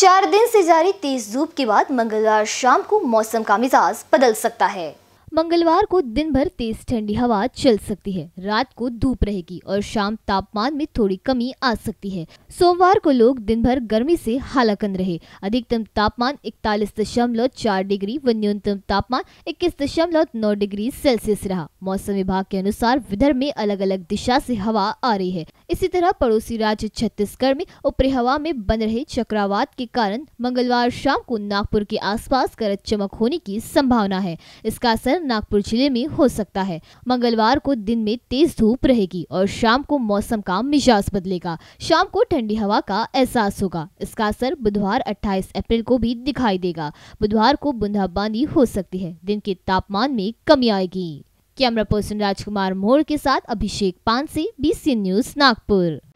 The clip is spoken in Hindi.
चार दिन से जारी तेज धूप के बाद मंगलवार शाम को मौसम का मिजाज बदल सकता है मंगलवार को दिन भर तेज ठंडी हवा चल सकती है रात को धूप रहेगी और शाम तापमान में थोड़ी कमी आ सकती है सोमवार को लोग दिन भर गर्मी से हालाकंद रहे अधिकतम तापमान इकतालीस दशमलव चार डिग्री व न्यूनतम तापमान इक्कीस दशमलव नौ डिग्री सेल्सियस रहा मौसम विभाग के अनुसार विदर्भ में अलग अलग दिशा से हवा आ रही है इसी तरह पड़ोसी राज्य छत्तीसगढ़ में ऊपरी हवा में बन रहे चक्रवात के कारण मंगलवार शाम को नागपुर के आसपास गरज चमक होने की संभावना है इसका असर नागपुर जिले में हो सकता है मंगलवार को दिन में तेज धूप रहेगी और शाम को मौसम का मिजाज बदलेगा शाम को ठंडी हवा का एहसास होगा इसका असर बुधवार 28 अप्रैल को भी दिखाई देगा बुधवार को बूंदाबांदी हो सकती है दिन के तापमान में कमी आएगी कैमरा पर्सन राजकुमार मोड़ के साथ अभिषेक से बी न्यूज नागपुर